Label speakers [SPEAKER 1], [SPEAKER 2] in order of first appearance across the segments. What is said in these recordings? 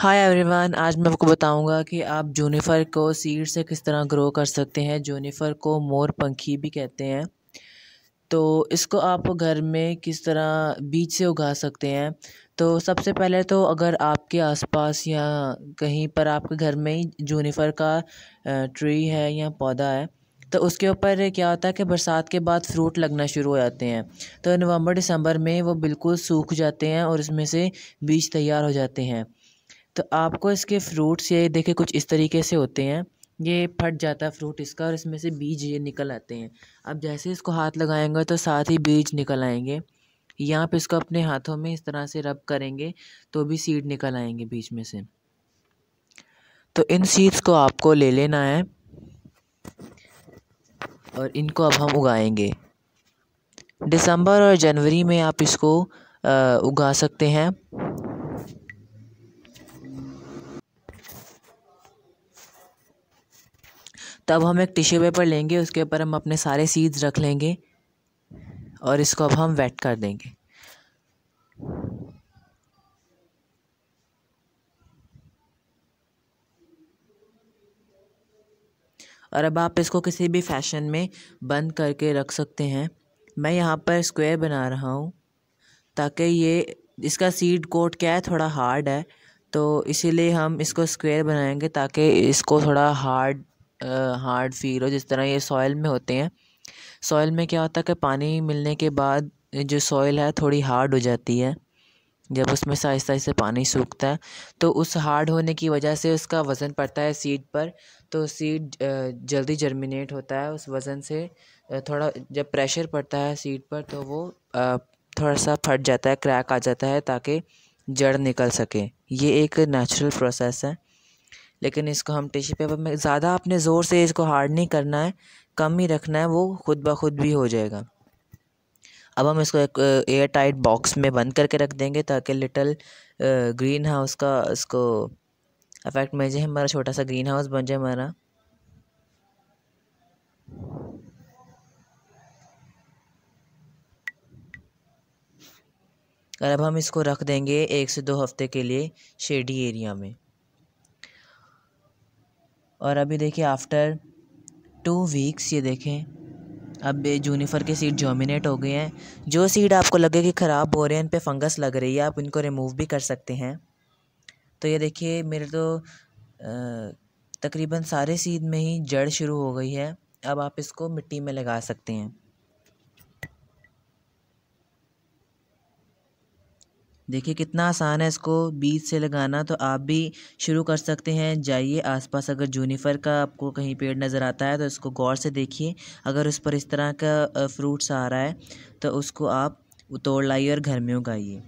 [SPEAKER 1] hi everyone आज मैं आपको बताऊंगा कि आप जूनिफर को सीड से किस तरह ग्रो कर सकते हैं जूनिफर को मोर पंखी भी कहते हैं तो इसको आप घर में किस तरह बीज से उगा सकते हैं तो सबसे पहले तो अगर आपके आसपास या कहीं पर आपके घर में ही जूनिफर का ट्री है या पौधा है तो उसके ऊपर क्या होता है कि बरसात के बाद फ्रूट लगना शुरू हो जाते हैं तो नवंबर दिसंबर में वो बिल्कुल सूख जाते हैं और इसमें से बीज तैयार हो जाते हैं तो आपको इसके फ्रूट्स ये देखे कुछ इस तरीके से होते हैं ये फट जाता है फ्रूट इसका और इसमें से बीज ये निकल आते हैं अब जैसे इसको हाथ लगाएंगे तो साथ ही बीज निकल आएंगे यहाँ पे इसको अपने हाथों में इस तरह से रब करेंगे तो भी सीड निकल आएंगे बीच में से तो इन सीड्स को आपको ले लेना है और इनको अब हम उगाएंगे दिसंबर और जनवरी में आप इसको आ, उगा सकते हैं तब हम एक टिश्यू पेपर लेंगे उसके ऊपर हम अपने सारे सीड्स रख लेंगे और इसको अब हम वेट कर देंगे और अब आप इसको किसी भी फैशन में बंद करके रख सकते हैं मैं यहाँ पर स्क्वायर बना रहा हूँ ताकि ये इसका सीड कोट क्या है थोड़ा हार्ड है तो इसीलिए हम इसको स्क्वायर बनाएंगे ताकि इसको थोड़ा हार्ड हार्ड फील हो जिस तरह ये सॉयल में होते हैं सॉयल में क्या होता है कि पानी मिलने के बाद जो सॉयल है थोड़ी हार्ड हो जाती है जब उसमें से आहिस्ता आहिस्ता पानी सूखता है तो उस हार्ड होने की वजह से उसका वज़न पड़ता है सीड पर तो सीड जल्दी जर्मिनेट होता है उस वज़न से थोड़ा जब प्रेशर पड़ता है सीड पर तो वो थोड़ा सा फट जाता है क्रैक आ जाता है ताकि जड़ निकल सके ये एक नेचुरल प्रोसेस है लेकिन इसको हम टिश्यू पेपर में ज़्यादा आपने ज़ोर से इसको हार्ड नहीं करना है कम ही रखना है वो खुद ब खुद भी हो जाएगा अब हम इसको एक एयर टाइट बॉक्स में बंद करके रख देंगे ताकि लिटल ग्रीन हाउस का इसको अफेक्ट मिल जाए हमारा छोटा सा ग्रीन हाउस बन जाए हमारा और अब हम इसको रख देंगे एक से दो हफ्ते के लिए शेडी एरिया में और अभी देखिए आफ्टर टू वीक्स ये देखें अब जूनिफर की सीड जर्मिनेट हो गई हैं जो सीड आपको लगे कि ख़राब हो रहे हैं इन पर फंगस लग रही है आप इनको रिमूव भी कर सकते हैं तो ये देखिए मेरे तो तकरीबन सारे सीड में ही जड़ शुरू हो गई है अब आप इसको मिट्टी में लगा सकते हैं देखिए कितना आसान है इसको बीज से लगाना तो आप भी शुरू कर सकते हैं जाइए आसपास अगर जूनिफर का आपको कहीं पेड़ नज़र आता है तो इसको गौर से देखिए अगर उस पर इस तरह का फ्रूट्स आ रहा है तो उसको आप तोड़ लाइए और घर में उगाइए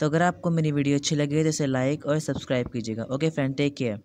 [SPEAKER 1] तो अगर आपको मेरी वीडियो अच्छी लगी तो इसे लाइक और सब्सक्राइब कीजिएगा ओके फ्रेंड टेक केयर